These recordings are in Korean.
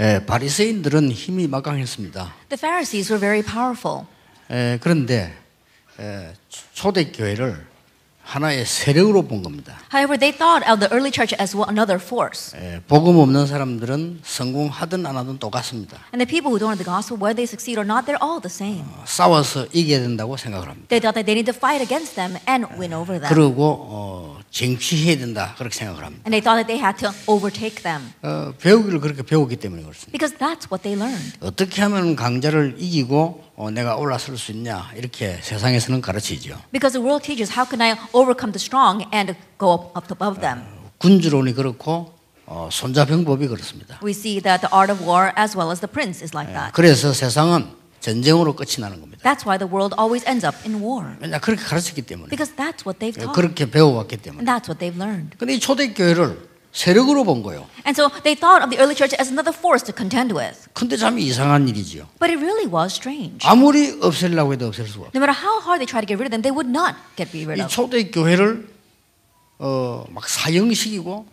예, 바리새인들은 힘이 막강했습니다. The Pharisees were very powerful. 예, 그런데 예, 초대 교회를 하나의 세력으로 본 겁니다. However, they thought of the early church as well, another force. 예, 복음 없는 사람들은 성공하든 안 하든 똑같습니다. And the people who don't have the gospel, whether they succeed or not, they're all the same. 어, 싸워서 이겨야 된다고 생각을 합니다. They thought that they need to fight against them and win over them. 그리고 어, 쟁취해야 된다 그렇게 생각을 합니다. And they thought that they had to overtake them. 어, 배우기를 그렇게 배우기 때문에 그렇습니다. Because that's what they learned. 어떻게 하면 강자를 이기고 어, 내가 올라설 수 있냐 이렇게 세상에서는 가르치죠. Because the world teaches how can I overcome the strong and go up above them. 어, 군주론이 그렇고 어, 손자병법이 그렇습니다. We see that the art of war as well as the prince is like that. 그래서 세상은 전쟁으로 끝이 나는 겁니다. That's why the world always ends up in war. 맨날 그렇게 가르쳤기 때문에. Because that's what they've taught. 그렇게 배워왔기 때문에. And that's what they've learned. 근데 이 초대 교회를 세력으로 본 거예요. And so they thought of the early church as another force to contend with. 근데 참 이상한 일이지요. But it really was strange. 아무리 없애려고 해도 없앨 수가 없어. No matter how hard they tried to get rid of them, they would not get rid of. 이 초대 교회를 어막 사형식이고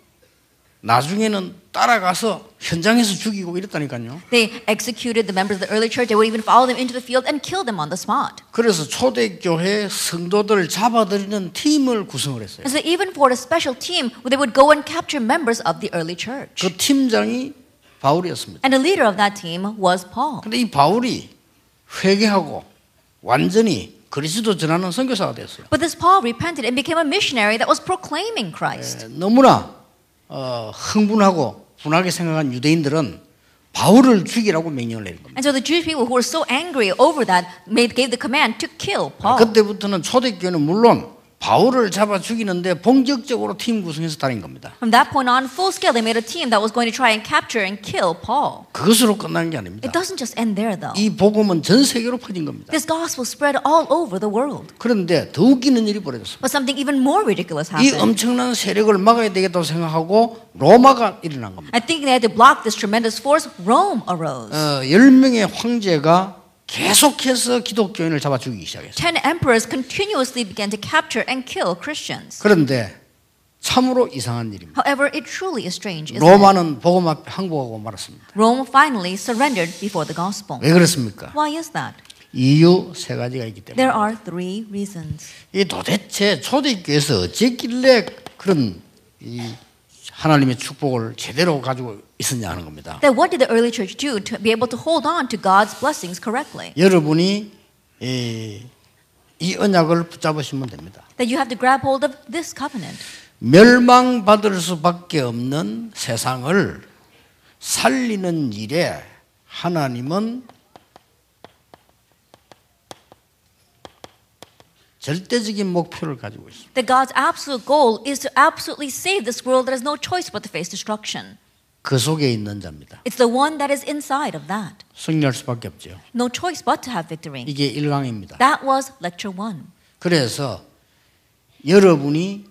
나중에는 따라가서 현장에서 죽이고 이랬다니까요. They executed the members of the early church. They would even follow them into the field and kill them on the spot. 그래서 초대교회 성도들을 잡아들이는 팀을 구성을 했어요. And so even formed a special team where they would go and capture members of the early church. 그 팀장이 바울이었습니다. And the leader of that team was Paul. 근데 이 바울이 회개하고 완전히 그리스도 전하는 선교사가 됐어요. But this Paul repented and became a missionary that was proclaiming Christ. 에, 너무나 어, 흥분하고 분하게 생각한 유대인들은 바울을 죽이라고 명령을 내린 겁니다. And so the Jewish people who were so angry over that made gave the command to kill Paul. 그때부터는 초대교회는 물론 바울을 잡아 죽이는데 본격적으로 팀 구성해서 다닌 겁니다. From that point on, full scale, they made a team that was going to try and capture and kill Paul. 그것으로 끝난 게 아닙니다. It doesn't just end there, though. 이 복음은 전 세계로 퍼진 겁니다. This gospel spread all over the world. 그런데 더 웃기는 일이 벌어졌어요. But something even more ridiculous happened. 이 엄청난 세력을 막아야 되겠다고 생각하고 로마가 일어난 겁니다. I think they had to block this tremendous force. Rome arose. 어, 열 명의 황제가 계속해서 기독교인을 잡아 죽이기 시작했어요. Ten emperors continuously began to capture and kill Christians. 그런데 참으로 이상한 일입니다. However, it truly is strange. 로마는 복음 앞에 항복하고 말았습니다. Rome finally surrendered before the gospel. 왜 그렇습니까? Why is that? 이유 세 가지가 있기 때문에. There are three reasons. 이 도대체 초대교에서 어쨌길래 그런 이 하나님의 축복을 제대로 가지고 있었냐 하는 겁니다. That what did the early church do to be able to hold on to God's blessings correctly? 여러분이 이, 이 언약을 붙잡으시면 됩니다. That you have to grab hold of this covenant. 멸망받을 수밖에 없는 세상을 살리는 일에 하나님은 절대적인 목표를 가지고 있습니다. That God's absolute goal is to absolutely save this world that has no choice but to face destruction. 그 속에 있는 자입니다. It's the one that is inside of that. 승리할 수밖에 없죠. No choice but to have victory. 이게 일강입니다. That was lecture 1. 그래서 여러분이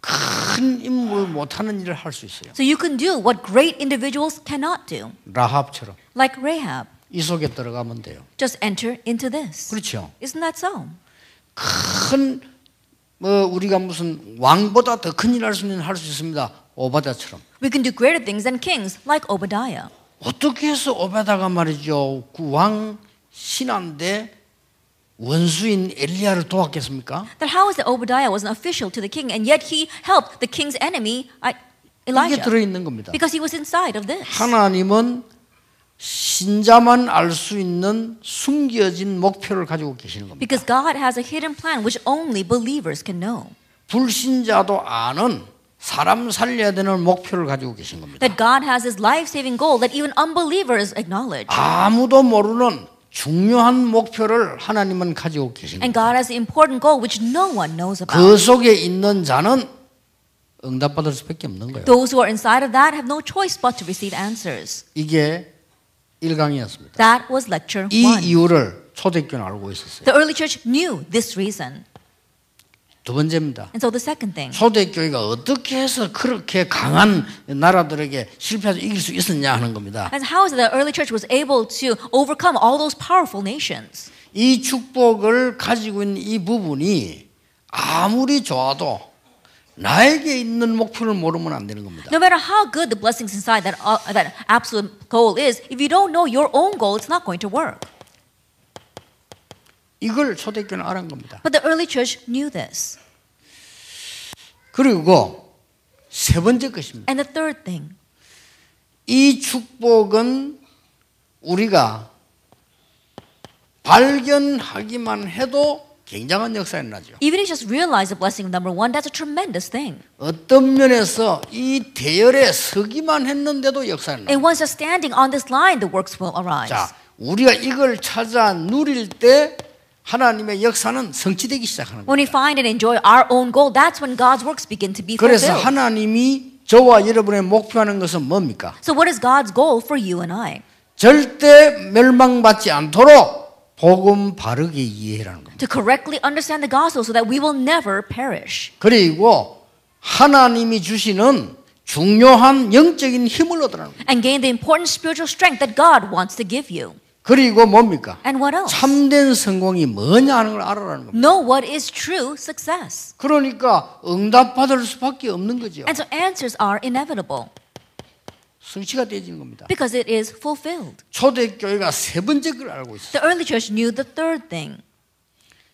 큰 인물 일을 있어요. So you can do what great individuals cannot do. 라합처럼. Like Rahab. 이 속에 들어가면 돼요. Just enter into this. 그렇죠. Isn't that so? 큰, 뭐, 우리가 무슨 왕보다 더 큰일할수 있는 할 수 있습니다. 오바다처럼. We can do greater things than kings, like Obadiah. 어떻게 해서 오바다가 말이죠. 그 왕 신한데 원수인 엘리야를 도왔겠습니까? That how is that Obadiah was an official to the king and yet he helped the king's enemy Elijah? 이게 들어 있는 겁니다. Because he was inside of this. 하나님은 신자만 알 수 있는 숨겨진 목표를 가지고 계시는 겁니다. Because God has a hidden plan which only believers can know. 불신자도 아는 사람 살려야 되는 목표를 가지고 계신 겁니다. That God has His life-saving goal that even unbelievers acknowledge. 아무도 모르는 중요한 목표를 하나님은 가지고 계신 겁니다. And God has an important goal which no one knows about. 그 속에 있는 자는 응답받을 수밖에 없는 거예요. Those who are inside of that have no choice but to receive answers. 이게 1강이었습니다. That was lecture 1. 이 이유를 초대교는 알고 있었어요. The early church knew this reason. 두 번째입니다. And so the second thing. 초대교회가 어떻게 해서 그렇게 강한 나라들에게 실패해서 이길 수 있었냐 하는 겁니다. And how is the early church was able to overcome all those powerful nations? 이 축복을 가지고 있는 이 부분이 아무리 좋아도 나에게 있는 목표를 모르면 안 되는 겁니다. No matter how good the blessings inside that uh, that absolute goal is, if you don't know your own goal, it's not going to work. 이걸 초대교는 알은 겁니다. But the early church knew this. 그리고 세 번째 것입니다. And the third thing. 이 축복은 우리가 발견하기만 해도 굉장한 역사에 일어나죠. Even if you just realize the blessing of number one, that's a tremendous thing. 어떤 면에서 이 대열에 서기만 했는데도 역사는. And once you're standing on this line, the works will arise. 자, 우리가 이걸 찾아 누릴 때. 하나님의 역사는 성취되기 시작하는 거예요. When we find and enjoy our own goal, that's when God's works begin to be fulfilled. 그래서 하나님이 저와 여러분의 목표하는 것은 뭡니까? So what is God's goal for you and I? 절대 멸망받지 않도록 복음 바르게 이해라는 겁니다. To correctly understand the gospel so that we will never perish. 그리고 하나님이 주시는 중요한 영적인 힘을 얻으라는 겁니다. And gain the important spiritual strength that God wants to give you. 그리고 뭡니까? And what else? 참된 성공이 뭐냐 하는 걸 알아라는 겁니다. Know what is true success. 그러니까 응답받을 수밖에 없는 거죠. And so answers are inevitable. 성취가 되어지는 겁니다. Because it is fulfilled. 초대 교회가 세 번째 걸 알고 있어요. The early church knew the third thing.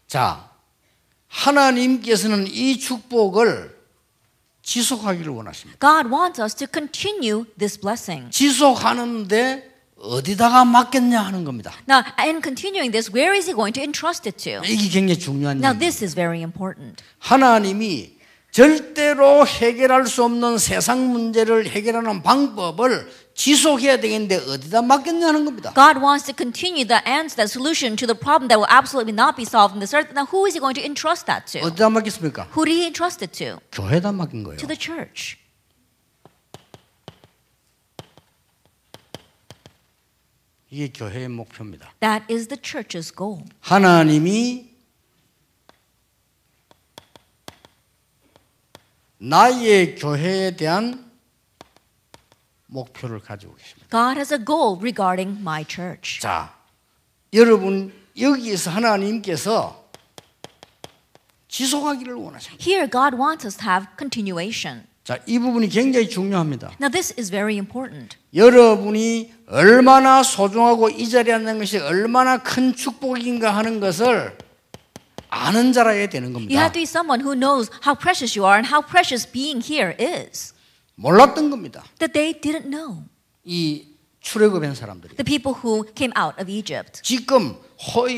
자, 하나님께서는 이 축복을 지속하기를 원하십니다. God wants us to continue this blessing. 지속하는데 어디다가 맡겠냐 하는 겁니다. Now, in continuing this, where is he going to entrust it to? 이게 굉장히 중요한. Now, this is very important. 하나님이 절대로 해결할 수 없는 세상 문제를 해결하는 방법을 지속해야 되겠는데 어디다 맡겼냐는 겁니다. God wants to continue the answer, the solution to the problem that will absolutely not be solved in this earth. Now who is he going to entrust that to? 어디다 맡겼습니까? Who did he entrust it to? 교회다 맡긴 거예요. To the church. 이게 교회의 목표입니다. That is the church's goal. 하나님이 나의 교회에 대한 목표를 가지고 계십니다. God has a goal regarding my church. 자, 여러분 여기에서 하나님께서 지속하기를 원하십니다. Here God wants us to have continuation. 자, 이 부분이 굉장히 중요합니다. Now this is very important. 여러분이 얼마나 소중하고 이 자리에 앉는 것이 얼마나 큰 축복인가 하는 것을 아는 자라야 되는 겁니다. You have to be someone who knows how precious you are and how precious being here is. 몰랐던 겁니다. That they didn't know. 이 출애굽한 사람들이. The people who came out of Egypt. 지금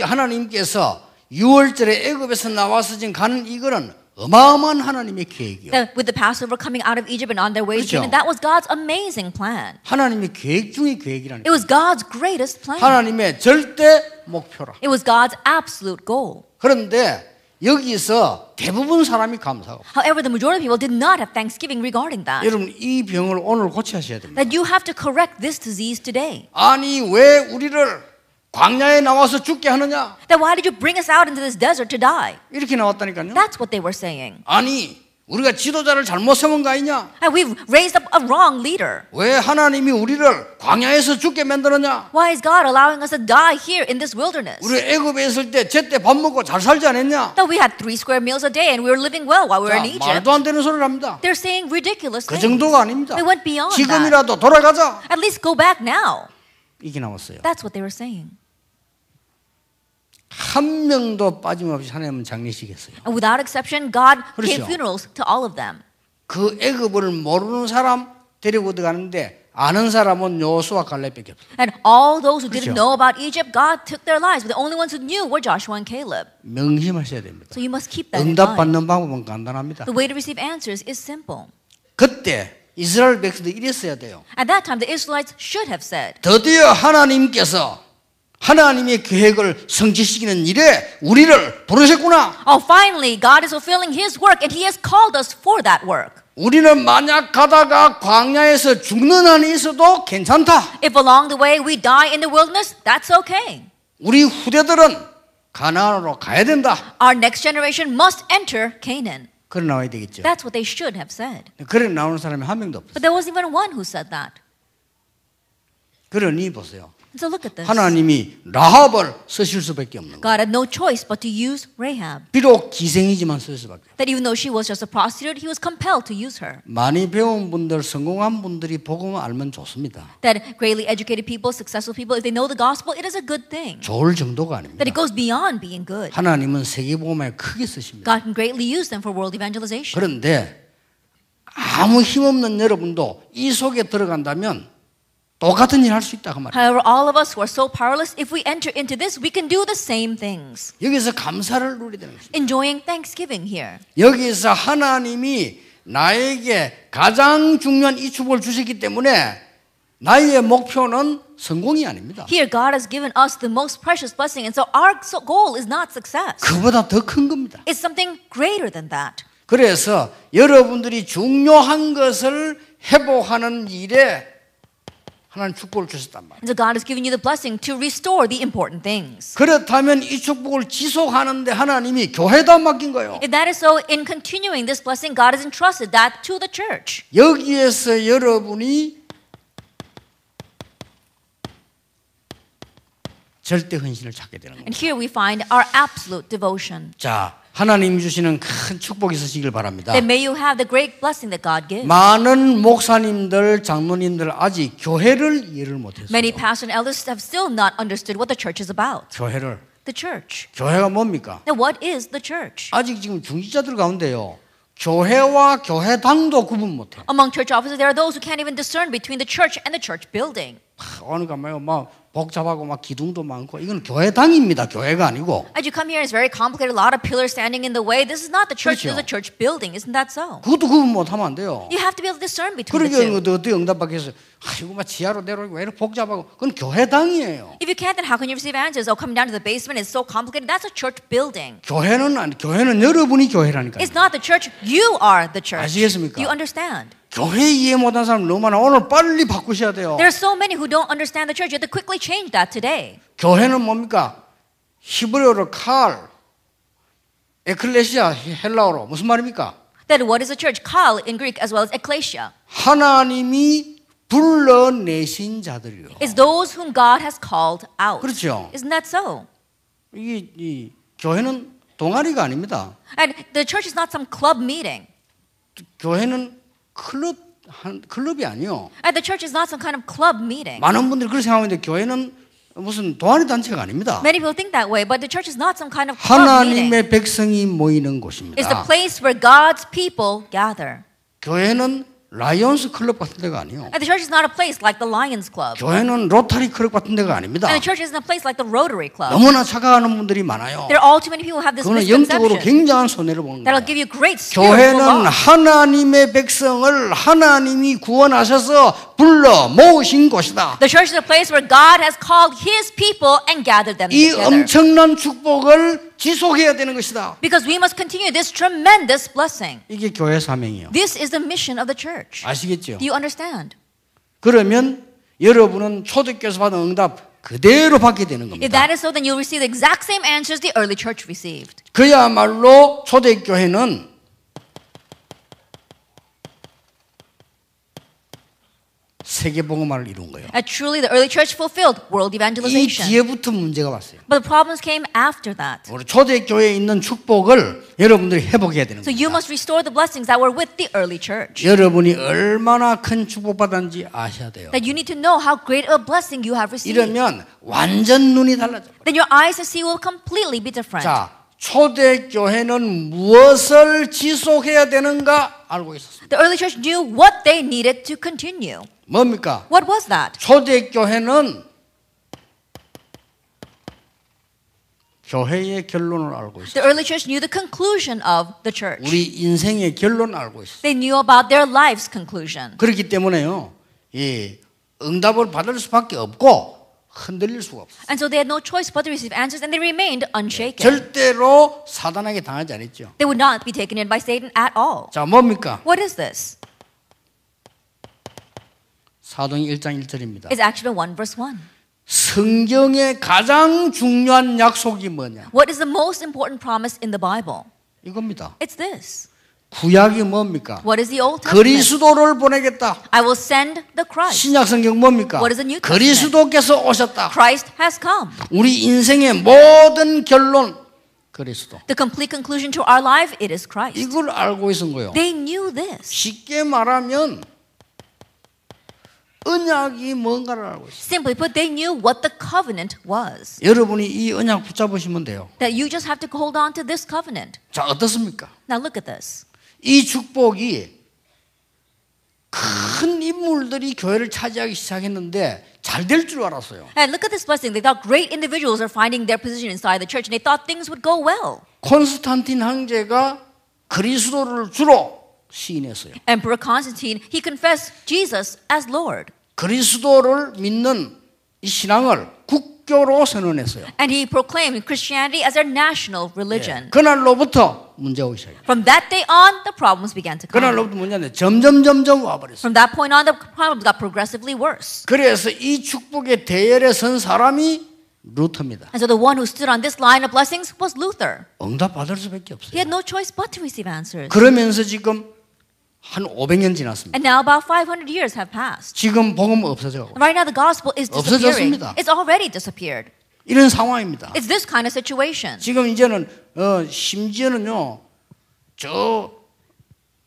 하나님께서 6월절에 애굽에서 나와서 지금 가는 이거는 어마어마한 하나님의 계획이요. With the Passover coming out of Egypt and on their way to Canaan, that was God's amazing plan. 하나님의 계획 중의 계획이라는. It was God's greatest plan. 하나님의 절대 목표라. It was God's absolute goal. 그런데 여기서 대부분 사람이 감사하고. However, the majority of people did not have thanksgiving regarding that. 여러분 이 병을 오늘 고쳐야 됩니다. That you have to correct this disease today. 아니 왜 우리를 광야에 나와서 죽게 하느냐? Then why did you bring us out into this desert to die? 이렇게 나왔다니까요. That's what they were saying. 아니 우리가 지도자를 잘못 세운 거 아니냐? And we've raised up a wrong leader. 왜 하나님이 우리를 광야에서 죽게 만들었냐? Why is God allowing us to die here in this wilderness? 우리 애굽에 있을 때 제때 밥 먹고 잘 살지 않았냐? That we had three square meals a day and we were living well while we were 자, in Egypt. 말도 안 되는 소리를 합니다. They're saying ridiculous 그 things. 정도가 아닙니다. They went beyond 지금이라도 that. 돌아가자. At least go back now. 이게 나왔어요. That's what they were saying. 한 명도 빠짐없이 하나님은 장례식했어요. And without exception, God gave 그렇죠. funerals to all of them. 그 애굽을 모르는 사람 데리고 들어가는데 아는 사람은 요수와 갈렙밖에 없어요. And all those who didn't 그렇죠. know about Egypt, God took their lives. But the only ones who knew were Joshua and Caleb. 명심하셔야 됩니다. So you must keep that in 응답 mind. 받는 방법은 간단합니다. The way to receive answers is simple. 그때 이스라엘 백성들이 이랬어야 돼요. At that time, the Israelites should have said, 드디어 하나님께서 하나님의 계획을 성취시키는 일에 우리를 부르셨구나. Oh, finally, God is fulfilling His work, and He has called us for that work. 우리는 만약 가다가 광야에서 죽는 한이 있어도 괜찮다. If along the way we die in the wilderness, that's okay. 우리 후대들은 가나안으로 가야 된다. Our next generation must enter Canaan. 그런 나와야 되겠죠. That's what they should have said. 그런 나오는 사람이 한 명도 없어. But there wasn't even one who said that. 그러니 보세요. So look at this. 하나님이 라합을 쓰실 수밖에 없는 거예요. God had no choice but to use Rahab. 비록 기생이지만 쓸 수밖에. That even though she was just a prostitute, he was compelled to use her. 많이 배운 분들, 성공한 분들이 복음을 알면 좋습니다. That greatly educated people, successful people, if they know the gospel, it is a good thing. 좋을 정도가 아닙니다. That it goes beyond being good. 하나님은 세계 복음에 크게 쓰십니다. God can greatly use them for world evangelization. 그런데 아무 힘 없는 여러분도 이 속에 들어간다면 똑같은 일을 할 수 있다 그 말이에요. However, all of us who are so powerless, if we enter into this, we can do the same things. 여기서 감사를 누리게 되는 것입니다. Enjoying thanksgiving here. 여기서 하나님이 나에게 가장 중요한 이 축복을 주시기 때문에 나의 목표는 성공이 아닙니다. Here God has given us the most precious blessing, and so our goal is not success. 그보다 더 큰 겁니다. It's something greater than that. 그래서 여러분들이 중요한 것을 회복하는 일에 하나님 축복을 주셨단 말이에요. And so God has given you the blessing to restore the important things. 그렇다면 이 축복을 지속하는데 하나님이 교회다 맡긴 거예요. If that is so, in continuing this blessing, God has entrusted that to the church. 여기에서 여러분이 절대 헌신을 찾게 되는 거예요. And here we find our absolute devotion. 자. 하나님 주시는 큰 축복이 있으시길 바랍니다. Then may you have the great blessing that God gives. 많은 목사님들, 장로님들 아직 교회를 이해를 못했어요. Many pastors and elders have still not understood what the church is about. 교회를. The church. 교회가 뭡니까? Now what is the church? 아직 지금 중직자들 가운데요. 교회와 교회당도 구분 못해. Among church officers, there are those who can't even discern between the church and the church building. 어느 가면 막 복잡하고 막 기둥도 많고 이건 교회당입니다. 교회가 아니고. As you come here, it's very complicated. A lot of pillars standing in the way. This is not the church. This is a church building. Isn't that so? 그것도 구분 못하면 안 돼요. You have to be able to discern between the two. 그러게 어떻게 응답받겠어요? 아이고 막 지하로 내려오고 왜 이렇게 복잡하고? 그건 교회당이에요. If you can't, then how can you receive answers? Oh, come down to the basement. It's so complicated. That's a church building. 교회는 아니, 교회는 여러분이 교회라니까. It's not the church. You are the church. 아시겠습니까? You understand? 교회 이해 못한 사람 너무 많아. 오늘 빨리 바꾸셔야 돼요. There are so many who don't understand the church. You have to quickly change that today. 교회는 뭡니까? 히브리어로 칼, 에클레시아 헬라어로 무슨 말입니까? That what is a church? Call in Greek as well as ecclesia. 하나님이 불러내신 자들이요. It's those whom God has called out. 그렇죠. Isn't that so? 이, 이 교회는 동아리가 아닙니다. And the church is not some club meeting. 교회는 클럽 한 클럽이 아니요. And the church is not some kind of club meeting. 많은 분들이 그렇게 생각하는데 교회는 무슨 동아리 단체가 아닙니다. Many people think that way, but the church is not some kind of club 하나님의 meeting. 백성이 모이는 곳입니다. It's the place where God's people gather. 교회는 라이언스 클럽 같은 데가 아니요. And the church is not a place like the Lions Club. 교회는 로타리 클럽 같은 데가 아닙니다. And the church isn't a place like the Rotary Club. 너무나 착각하는 분들이 많아요. There are all too many people who have this 그거는 영적으로 굉장한 손해를 보는 거예요. That'll give you great spiritual loss. 교회는 하나님의 백성을 하나님이 구원하셔서 불러 모으신 곳이다. The church is a place where God has called his people and gathered them 이 together. 엄청난 축복을 지속해야 되는 것이다. Because we must continue this tremendous blessing. 이게 교회 사명이요. This is the mission of the church. 아시겠죠? Do you understand? 그러면 여러분은 초대교에서 받은 응답 그대로 받게 되는 겁니다. If that is so, then you'll receive the exact same answers the early church received. 그야말로 초대교회는 세계 복음화를 이룬 거예요. And truly the early church fulfilled world evangelization. 이 뒤에부터 문제가 왔어요. But the problems came after that. 우리 초대 교회에 있는 축복을 여러분들이 회복해야 되는 거예요. So you must restore the blessings that were with the early church. 여러분이 얼마나 큰 축복받았는지 아셔야 돼요. That you need to know how great a blessing you have received. 이러면 완전 눈이 달라져. Then your eyes and see will completely be different. 자, 초대교회는 무엇을 지속해야 되는가 알고 있었습니다. The early church knew what they needed to continue. 뭡니까? What was that? 초대교회는 교회의 결론을 알고 있었어요. The early church knew the conclusion of the church. 우리 인생의 결론 알고 있어요. They knew about their life's conclusion. 그렇기 때문에요. 이 응답을 받을 수밖에 없고 흔들릴 수가 없어. And so they had no choice but to receive answers, and they remained unshaken. 절대로 사단에게 당하지 않았죠. They would not be taken in by Satan at all. 자, 뭡니까? What is this? 사도행 1장 1절입니다. It's actually 1 verse 1. 성경의 가장 중요한 약속이 뭐냐? What is the most important promise in the Bible? 이겁니다. It's this. 구약이 뭡니까? What is the Old Testament? 그리스도를 보내겠다. I will send the Christ. 신약 성경 뭡니까? What is the New Testament? 그리스도께서 오셨다. Christ has come. 우리 인생의 모든 결론 그리스도. The complete conclusion to our life it is Christ. 이걸 알고 있은 거예요. They knew this. 쉽게 말하면 언약이 뭔가를 알고 있어요. Simply put, they knew what the covenant was. 여러분이 이 언약 붙잡으시면 돼요. That you just have to hold on to this covenant. 자 어떻습니까? Now look at this. 이 축복이 큰 인물들이 교회를 차지하기 시작했는데 잘 될 줄 알았어요. And look at this blessing. They thought great individuals are finding their position inside the church, and they thought things would go well. 콘스탄틴 황제가 그리스도를 주로 시인했어요. Emperor Constantine he confessed Jesus as Lord. 그리스도를 믿는 이 신앙을 국교로 선언했어요. And he proclaimed Christianity as their national religion. 예, 그날로부터 문제가 오기 시작해요. From that day on, the problems began to come. 그날로부터 문제는 점점 점점 와버렸어요. From that point on, the problems got progressively worse. 그래서 이 축복의 대열에 선 사람이 루터입니다. And so the one who stood on this line of blessings was Luther. 응답 받을 수밖에 없어요. He had no choice but to receive answers. 그러면서 지금 한 500년 지났습니다. And now about 500 years have passed. 지금 복음 없어져. Right now the gospel is disappearing. 없어졌습니다. It's already disappeared. 이런 상황입니다. It's this kind of situation. 지금 이제는 어, 심지어는요 저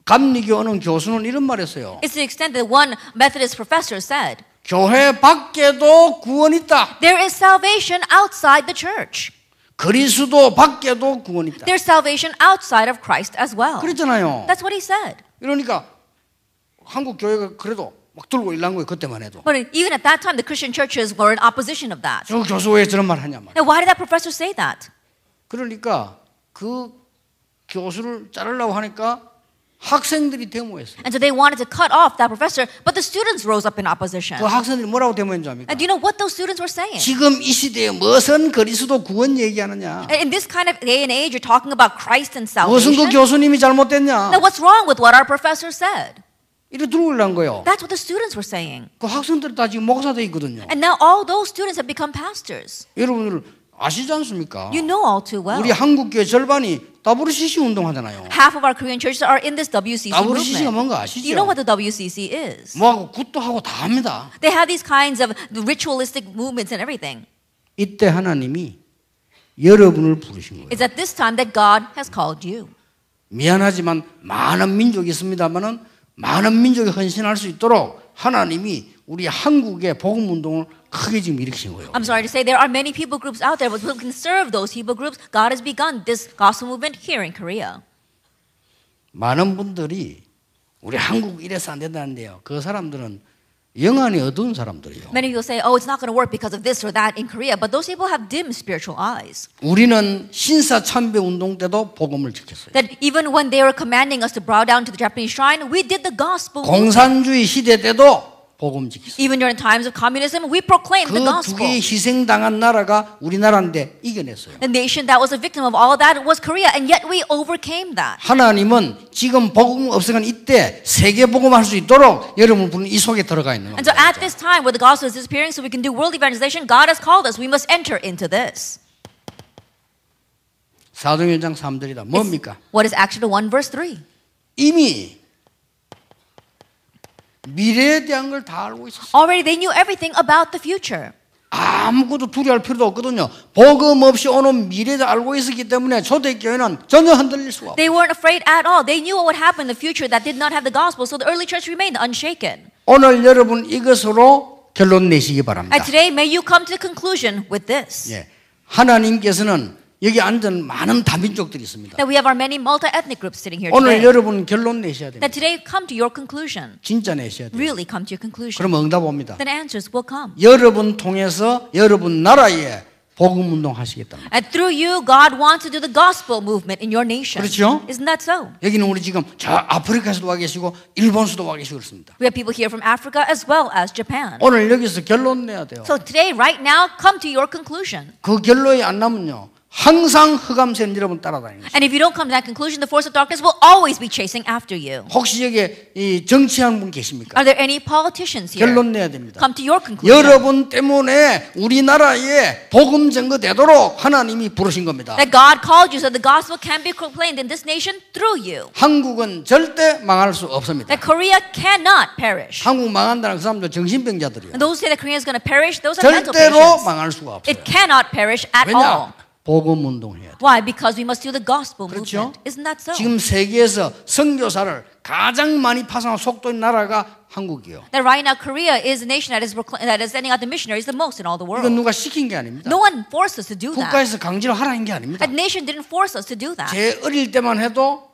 감리교 어느 교수는 이런 말했어요. It's the extent that one Methodist professor said. 교회 밖에도 구원 있다. There is salvation outside the church. 그리스도 밖에도 구원 있다. There's salvation outside of Christ as well. 그랬잖아요. That's what he said. 이러니까 한국 교회가 그래도 막 들고 일난 거예요 그때만 해도. But even at that time, the Christian churches were in opposition of that. 저 교수 왜 저런 말 하냐 말. Now why did that professor say that? 그러니까 그 교수를 자르려고 하니까 학생들이 데모했어요. And so they wanted to cut off that professor, but the students rose up in opposition. 그 학생들이 뭐라고 데모했는지 압니까? And do you know what those students were saying? 지금 이 시대에 무슨 그리스도 구원 얘기하느냐? And in this kind of day and age, you're talking about Christ and salvation. 무슨 그 교수님이 잘못됐냐? Now what's wrong with what our professor said? 이래 들어올란 거예요. That's what the students were saying. 그 학생들 다 지금 목사 돼 있거든요. And now all those students have become pastors. 여러분들 아시지 않습니까? You know all too well. 우리 한국 교회 절반이 WCC 운동하잖아요. Half of our Korean churches are in this WCC WCC가 movement. 뭔가 아시죠? You know what the WCC is? 뭐하고 굿도 하고 다 합니다. They have these kinds of ritualistic movements and everything. 이때 하나님이 여러분을 부르신 거예요. It's at this time that God has called you. 미안하지만 많은 민족이 있습니다만은 많은 민족이 헌신할 수 있도록 하나님이 우리 한국의 복음 운동을 크게 지금 일으킨 거예요. I'm sorry to say there are many people groups out there who can serve those people groups. God has begun this gospel movement here in Korea. 많은 분들이 우리 한국 이래서 안 된다는데요. 그 사람들은 영안이 어두운 사람들이요. Many people say, "Oh, it's not going to work because of this or that in Korea." But those people have dim spiritual eyes. 우리는 신사 참배 운동 때도 복음을 지켰어요. That even when they were commanding us to bow down to the Japanese shrine, we did the gospel. 공산주의 시대 때도 복음 지키소. Even during times of communism, we proclaimed the gospel. 그두 개 희생당한 나라가 우리나라인데 이겨냈어요. The nation that was a victim of all that was Korea, and yet we overcame that. 하나님은 지금 복음 없으면 이때 세계 복음할 수 있도록 여러분 분이 속에 들어가 있는 겁니다. And so at this time where the gospel is disappearing, so we can do world evangelization, God has called us. We must enter into this. 사도행전 3절이다. 뭡니까? It's what is Acts 1 verse 3? 이미 미래에 대한 걸 다 알고 있었어요. Already they knew everything about the future. 아무것도 두려할 필요도 없거든요. 복음 없이 오는 미래도 알고 있었기 때문에 초대교회는 전혀 흔들릴 수가 없어요. They weren't afraid at all. They knew what would happen in the future that did not have the gospel, so the early church remained unshaken. 오늘 여러분 이것으로 결론 내시기 바랍니다. And today may you come to the conclusion with this. 예. 하나님께서는 여기 앉은 많은 다민족들이 있습니다. That we have our many multi-ethnic groups sitting here 오늘 today. 여러분 결론 내셔야 됩니다. That today come to your conclusion. 진짜 내셔야 돼요. Really come to your conclusion. 그럼 응답 옵니다. Then answers will come. 여러분 통해서 여러분 나라에 복음 운동 하시겠다. And through you, God wants to do the gospel movement in your nation. 그렇죠? Isn't that so? 여기는 우리 지금 저 아프리카에서도 와 계시고 일본에서도 와 계시고 그렇습니다. We have people here from Africa as well as Japan. 오늘 여기서 결론 내야 돼요. So today, right now, come to your conclusion. 그 결론이 안 나면요. 항상 흑암세는 여러분 따라다니는 And if you don't come to that conclusion, the force of darkness will always be chasing after you. 혹시 여기 이 정치하는 분 계십니까? Are there any politicians here? 결론 내야 됩니다. Come to your conclusion. 여러분 때문에 우리나라에 복음 전거되도록 하나님이 부르신 겁니다. That God called you so the gospel can be proclaimed in this nation through you. 한국은 절대 망할 수 없습니다. That Korea cannot perish. 한국 망한다는 그 사람들 정신병자들이요. And those who say that Korea is going to perish, those are mental patients. 절대로 망할 수가 없어요. It cannot perish at all. 왜냐? 복음 운동해야 돼. Why? Because we must do the gospel 그렇죠? movement. Isn't that so? 지금 세계에서 선교사를 가장 많이 파송한 속도 있는 나라가 한국이요. That right now Korea is a nation that is that is sending out the missionaries the most in all the world. 이건 누가 시킨 게 아닙니다. No one forced us to do that. 국가에서 강제로 하라는 게 아닙니다. That nation didn't force us to do that. 제 어릴 때만 해도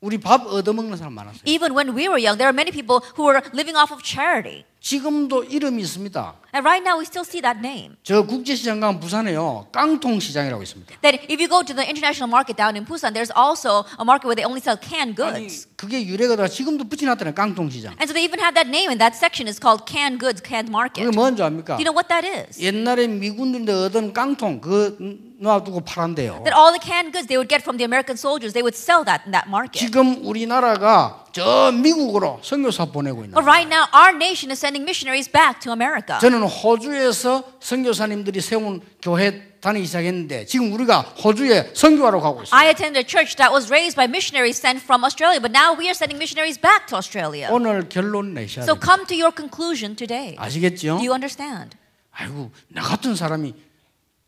우리 밥 얻어먹는 사람 많았어요. Even when we were young, there are many people who were living off of charity. 지금도 이름이 있습니다. And right now we still see that name. 저 국제시장 가면 부산에요. 깡통 시장이라고 있습니다. That if you go to the international market down in Busan, there's also a market where they only sell canned goods. 아니, 그게 유래가 다 지금도 붙여놨더라 깡통 시장. And so they even have that name in that section. It's called canned goods, canned market. 그게 뭔지 압니까? Do you know what that is? 옛날에 미군들인데 얻은 깡통 그 놔두고 팔한대요. That all the canned goods they would get from the American soldiers, they would sell that in that market. 지금 우리나라가 저 미국으로 선교사 보내고 있는. But right now our nation is sending missionaries back to America. 저는 호주에서 선교사님들이 세운 교회 다니기 시작했는데 지금 우리가 호주에 선교하러 가고 있어요. I attended a church that was raised by missionaries sent from Australia, but now we are sending missionaries back to Australia. 오늘 결론 내셔야 So come to your conclusion today. 아시겠죠? Do you understand? 아이고 나 같은 사람이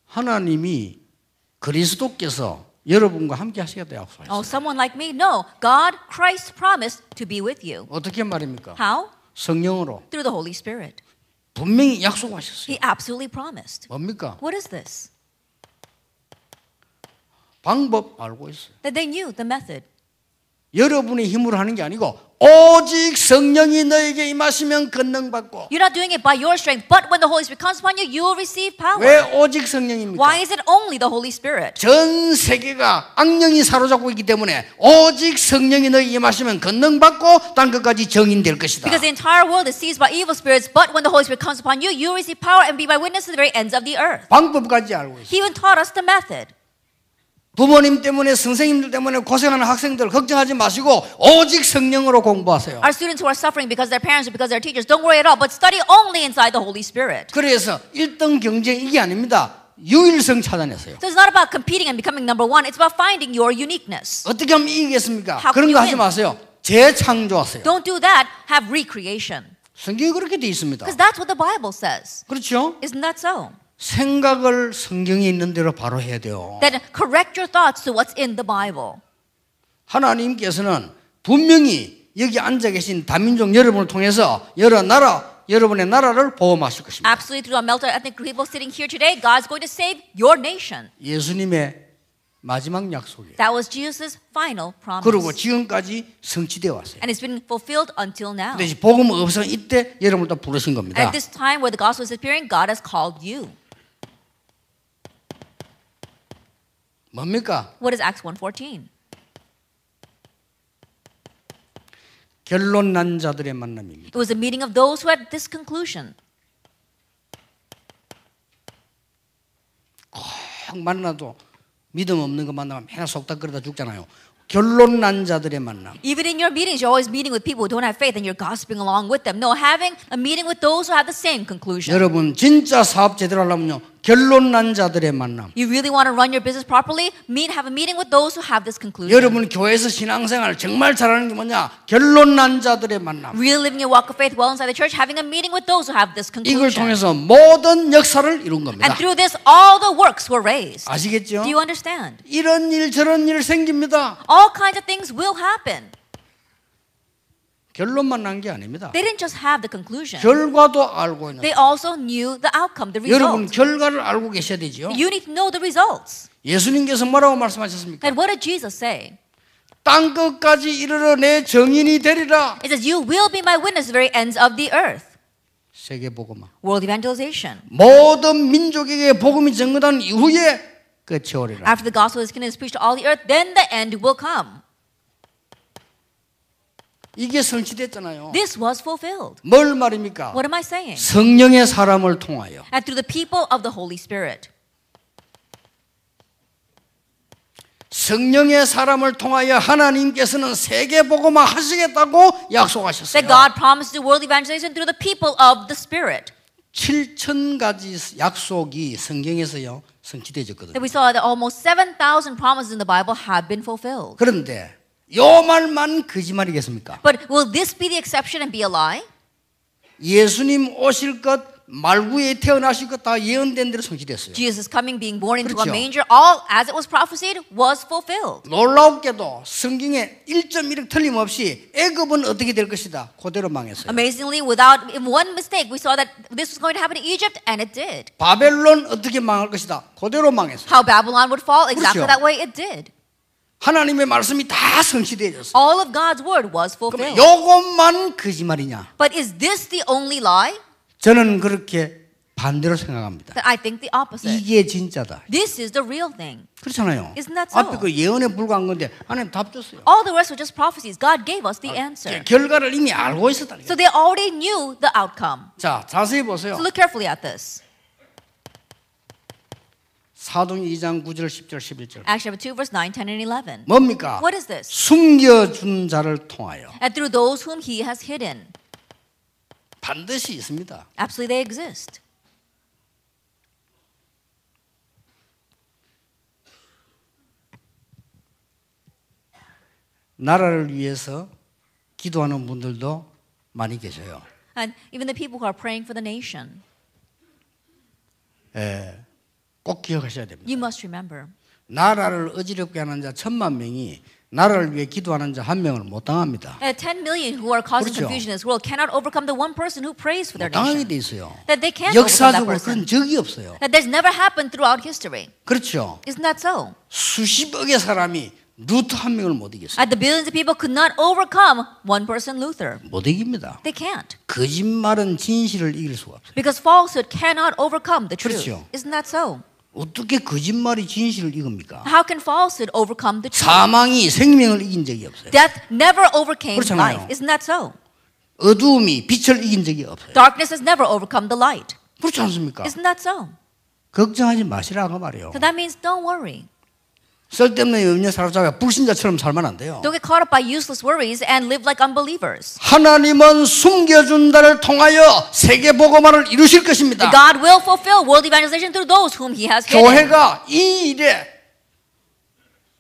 하나님이 그리스도께서 여러분과 함께 하시겠다 약속했어요. Oh, someone like me? No. God, Christ promised to be with you. 어떻게 말입니까? How? 성령으로. Through the Holy Spirit. 분명히 약속하셨어요. He absolutely promised. 뭡니까? What is this? 방법 알고 있어요. That they knew the method. 여러분의 힘으로 하는 게 아니고 오직 성령이 너에게 임하시면 권능 받고. You're not doing it by your strength, but when the Holy Spirit comes upon you, you will receive power. 왜 오직 성령입니까? Why is it only the Holy Spirit? 전 세계가 악령이 사로잡고 있기 때문에 오직 성령이 너에게 임하시면 권능 받고 땅 끝까지 정인될 것이다. Because the entire world is seized by evil spirits, but when the Holy Spirit comes upon you, you receive power and be my witness to the very ends of the earth. 방법까지 알고 있어. He even taught us the method. 부모님 때문에 선생님들 때문에 고생하는 학생들 걱정하지 마시고 오직 성령으로 공부하세요. Our students who are suffering because their parents or because their teachers don't worry at all but study only inside the Holy Spirit. 그래서 1등 경쟁 이게 아닙니다. 유일성 찾아내세요. So it's not about competing and becoming number one. It's about finding your uniqueness. 어떻게 하면 이기겠습니까? How 그런 거 하지 마세요. 재창조하세요. Don't do that. Have recreation. 성경이 그렇게 돼 있습니다. Because that's what the Bible says. 그렇죠? Isn't that so? 생각을 성경에 있는 대로 바로 해야 돼요. Then correct your thoughts to what's in the Bible. 하나님께서는 분명히 여기 앉아 계신 다민족 여러분을 통해서 여러 나라 여러분의 나라를 보호하실 것입니다. Absolutely through our multi ethnic people sitting here today, God's going to save your nation. 예수님의 마지막 약속이에요. That was Jesus' final promise. 그리고 지금까지 성취되어 왔어요. And it's been fulfilled until now. 근데 복음 없어 이때 여러분을 또 부르신 겁니다. At this time where the gospel is appearing, God has called you. 뭡니까? What is Acts 1:14? 결론 난 자들의 만남입니다. It was a meeting of those who had this conclusion. 꼭 만나도 믿음 없는 거 만나면 맨날 속닥거리다 죽잖아요. 결론 난 자들의 만남. Even in your meetings, you're always meeting with people who don't have faith, and you're gossiping along with them. No, having a meeting with those who have the same conclusion. 여러분 진짜 사업 제대로 하려면요 결론 난 자들의 만남. You really want to run your business properly? Meet have a meeting with those who have this conclusion. 여러분 교회에서 신앙생활 정말 잘하는 게 뭐냐? 결론 난 자들의 만남. Really living a walk of faith well inside the church, having a meeting with those who have this conclusion. 이걸 통해서 모든 역사를 이룬 겁니다. And through this all the works were raised. 아시겠죠? Do you understand? 이런 일 저런 일 생깁니다. All kinds of things will happen. 결론만 난 게 아닙니다. They didn't just have the conclusion. 결과도 알고 있는. They also knew the outcome, the result. 여러분 결과를 알고 계셔야 되죠. You need to know the results. 예수님께서 뭐라고 말씀하셨습니까? And what did Jesus say? 땅 끝까지 이르러 내 증인이 되리라. It says, "You will be my witness to the very ends of the earth." 세계 복음화. World evangelization. 모든 민족에게 복음이 전거된 이후에 끝이 오리라. After the gospel is preached to all the earth, then the end will come. 이게 성취됐잖아요. This was fulfilled. 뭘 말입니까? What am I saying? 성령의 사람을 통하여. And through the people of the Holy Spirit. 성령의 사람을 통하여 하나님께서는 세계 복음화 하시겠다고 약속하셨어요. That God promised to world evangelization through the people of the Spirit. 7천 가지 약속이 성경에서요 성취되었거든요. That we saw that almost 7,000 promises in the Bible have been fulfilled. 그런데 요 말만 거짓말이겠습니까? But will this be the exception and be a lie? 예수님 오실 것 말구에 태어나실 것 다 예언된 대로 성취됐어요. Jesus coming, being born into 그렇죠. a manger, all as it was prophesied was fulfilled. 놀랍게도 성경에 1.1억 틀림없이 애굽은 어떻게 될 것이다. 그대로 망했어요. Amazingly, without one mistake, we saw that this was going to happen to Egypt, and it did. 바벨론 어떻게 망할 것이다. 그대로 망했어요. How Babylon would fall, exactly 그렇죠. that way it did. 하나님의 말씀이 다 성취되어졌어. All of God's word was fulfilled. 이것만 거짓말이냐? But is this the only lie? 저는 그렇게 반대로 생각합니다. But I think the opposite. 이게 진짜다. This is the real thing. 그렇잖아요. Isn't that so? 앞에 그 예언에 불과한 건데 하나님 답 줬어요. All the rest were just prophecies. God gave us the 아, answer. 결과를 이미 알고 있었다. So they already knew the outcome. 자, 자세히 보세요. So look carefully at this. 사도행 2장 9절 10절 11절. Acts chapter 2 verse 9, 10 and 11. 뭡니까? What is this? 숨겨준 자를 통하여. And through those whom he has hidden. 반드시 있습니다. Absolutely they exist. 나라를 위해서 기도하는 분들도 많이 계셔요. And even the people who are praying for the nation. 예. 꼭 기억하셔야 됩니다. You must remember. 나라를 어지럽게 하는 자 천만 명이 나라를 위해 기도하는 자 한 명을 못 당합니다. 10 million who are causing 그렇죠. confusion in this world cannot overcome the one person who prays for their nation. 당하게 돼 있어요. That they can't 역사적으로 그런 적이 없어요. That there's never happened throughout history. 그렇죠. Isn't that so? 수십억의 사람이 루터 한 명을 못 이겼어요. At the billions of people could not overcome one person Luther. 못 이깁니다. They can't. 거짓말은 진실을 이길 수가 없어요. Because falsehood cannot overcome the truth. 그렇죠. Isn't that so? 어떻게 거짓말이 진실을 이깁니까? How can falsehood overcome the truth? 사망이 생명을 이긴 적이 없어요. Death never overcame 그렇잖아요. life. Isn't that so? 어두움이 빛을 이긴 적이 없어요. Darkness has never overcome the light. 그렇지 않습니까? Isn't that so? 걱정하지 마시라고 말이에요. So that means don't worry. 쓸데없는 염려 사로잡아 불신자처럼 살면 안 돼요. Don't get caught up by useless worries and live like unbelievers. 하나님은 숨겨준 자를 통하여 세계 복음화를 이루실 것입니다. God will fulfill world evangelization through those whom He has hidden. 교회가 이 일에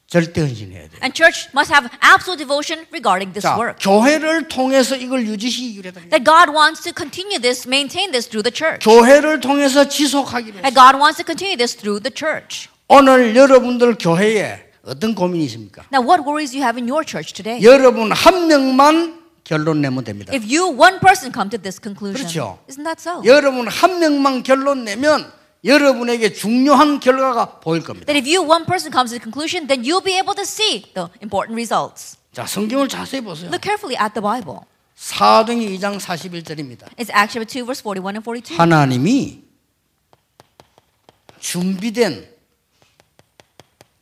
절대 헌신해야 돼. And church must have absolute devotion regarding this 자, work. 교회를 통해서 이걸 유지시키기로 했다. That God wants to continue this, maintain this through the church. 교회를 통해서 지속하기로 했어. That God wants to continue this through the church. 오늘 여러분들 교회에 어떤 고민이 있습니까? Now what worries you have in your church today? 여러분 한 명만 결론 내면 됩니다. If you one person come to this conclusion. 그렇죠. Isn't that so? 여러분 한 명만 결론 내면 여러분에게 중요한 결과가 보일 겁니다. That if you one person comes to the conclusion, then you'll be able to see the important results. 자, 성경을 자세히 보세요. Look carefully at the Bible. 사도행전 2장 41절입니다. It's Acts chapter 2 verse 41 and 42. 하나님이 준비된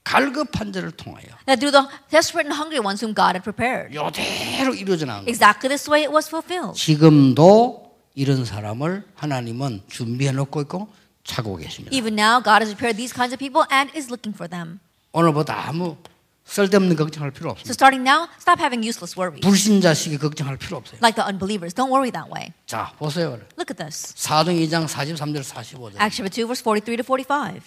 갈급한 자를 통하여. That through the desperate and hungry ones whom God had prepared. 이대로 이루어져 나온. Exactly this way it was fulfilled. 지금도 이런 사람을 하나님은 준비해 놓고 있고 찾고 계십니다. Even now God has prepared these kinds of people and is looking for them. 오늘보다 아무 쓸데없는 걱정할 필요 없습니다. So starting now, stop having useless worries. 불신자식이 걱정할 필요 없어요. Like the unbelievers, don't worry that way. 자, 보세요. Look at this. 사도행전 2장 43절 45절. Acts chapter 2 verse 43 to 45.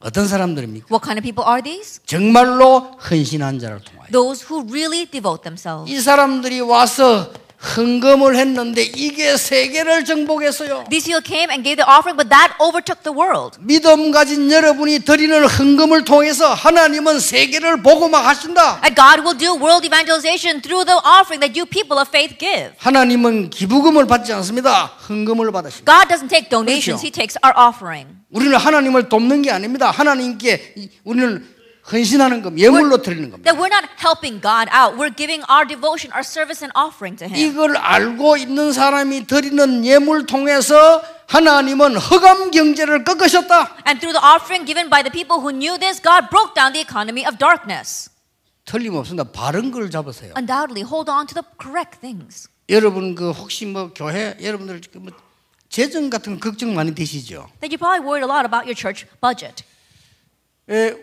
어떤 사람들입니까? What kind of people are these? 정말로 헌신한 자를 통하여. Those who really devote themselves. 이 사람들이 와서 헌금을 했는데 이게 세계를 정복했어요. These people came and gave the offering, but that overtook the world. 믿음 가진 여러분이 드리는 헌금을 통해서 하나님은 세계를 보고막 하신다. And God will do world evangelization through the offering that you people of faith give. 하나님은 기부금을 받지 않습니다. 헌금을 받으십니다. God doesn't take donations; 그렇죠? He takes our offering. 우리는 하나님을 돕는 게 아닙니다. 하나님께 우리는 헌신하는 겁니다. 예물로 드리는 겁니다. That we're not helping God out. We're giving our devotion, our service and offering to him. 이걸 알고 있는 사람이 드리는 예물 통해서 하나님은 흑암 경제를 꺾으셨다. And through the offering given by the people who knew this, God broke down the economy of darkness. 틀림없습니다. 바른 걸 잡으세요. Undoubtedly, hold on to the correct things. 여러분 그 혹시 뭐 교회 여러분들 뭐 재정 같은 걱정 많이 되시죠? That you probably worried a lot about your church budget. 예,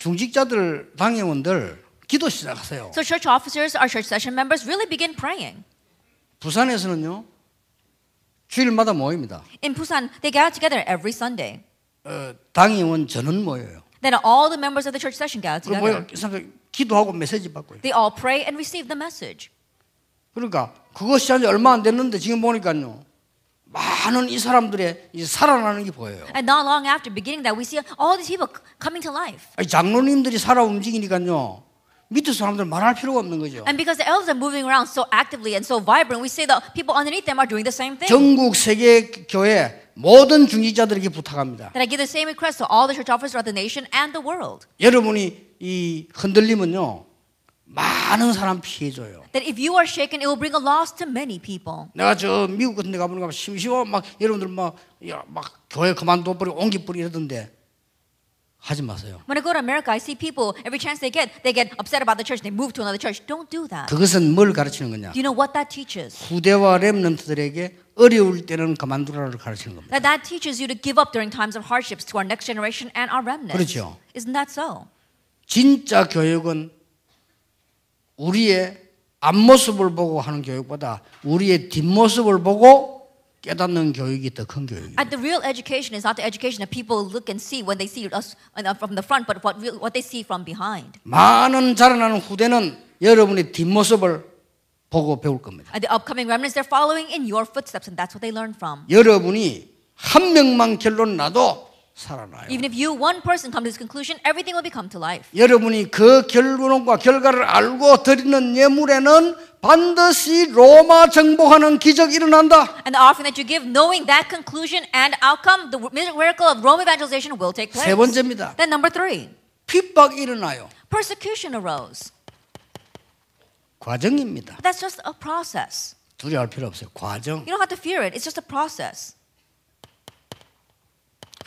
중직자들 당회원들 기도 시작하세요. So church officers, our church session members really begin praying. 부산에서는요 주일마다 모입니다. In Busan, they gather together every Sunday. 어, 당회원 전원 모여요. Then all the members of the church session gather together. 모여, 기도하고 메시지 받고요. They all pray and receive the message. 그러니까 그것이 아직 얼마 안 됐는데 지금 보니까요. 많은 이 사람들의 이 살아나는 게 보여요. And not long after beginning that we see all these people coming to life. 장로님들이 살아 움직이니까요. 밑에 사람들 말할 필요가 없는 거죠. And because the elders are moving around so actively and so vibrant, we see the people underneath them are doing the same thing. 전국 세계 교회 모든 중직자들에게 부탁합니다. That I give the same request to all the church officers throughout the nation and the world. 여러분이 이 흔들림은요. 많은 사람 피해줘요. That if you are shaken, it will bring a loss to many people. 내가 저 미국 같은 데 가보니까 막 심심하고 막 여러분들 막, 야, 막 교회 그만둬 버리고 옮기 버리 이러던데 하지 마세요. When I go to America, I see people every chance they get, they get upset about the church, they move to another church. Don't do that. 그것은 뭘 가르치는 거냐? Do you know what that teaches? 후대와 렘넌트들에게 어려울 때는 그만두라를 가르치는 겁니다. That, that teaches you to give up during times of hardships to our next generation and our remnants. 그렇죠. Isn't that so? 진짜 교육은 우리의 앞모습을 보고 하는 교육보다 우리의 뒷모습을 보고 깨닫는 교육이 더 큰 교육입니다. And the real education is not the education that people look and see when they see us from the front, but what, real, what they see from behind. 많은 자라나는 후대는 여러분의 뒷모습을 보고 배울 겁니다. And the upcoming remnants they're following in your footsteps, and that's what they learn from. 여러분이 한 명만 결론 나도 살아나요. Even if you one person come to this conclusion, everything will become to life. 여러분이 그 결론과 결과를 알고 드리는 예물에는 반드시 로마 정복하는 기적 일어난다. And the offering that you give, knowing that conclusion and outcome, the miracle of Rome evangelization will take place. 세 번째입니다. Then number three. 핍박 일어나요. Persecution arose. 과정입니다. That's just a process. 두려할 필요 없어요. 과정. You don't have to fear it. It's just a process.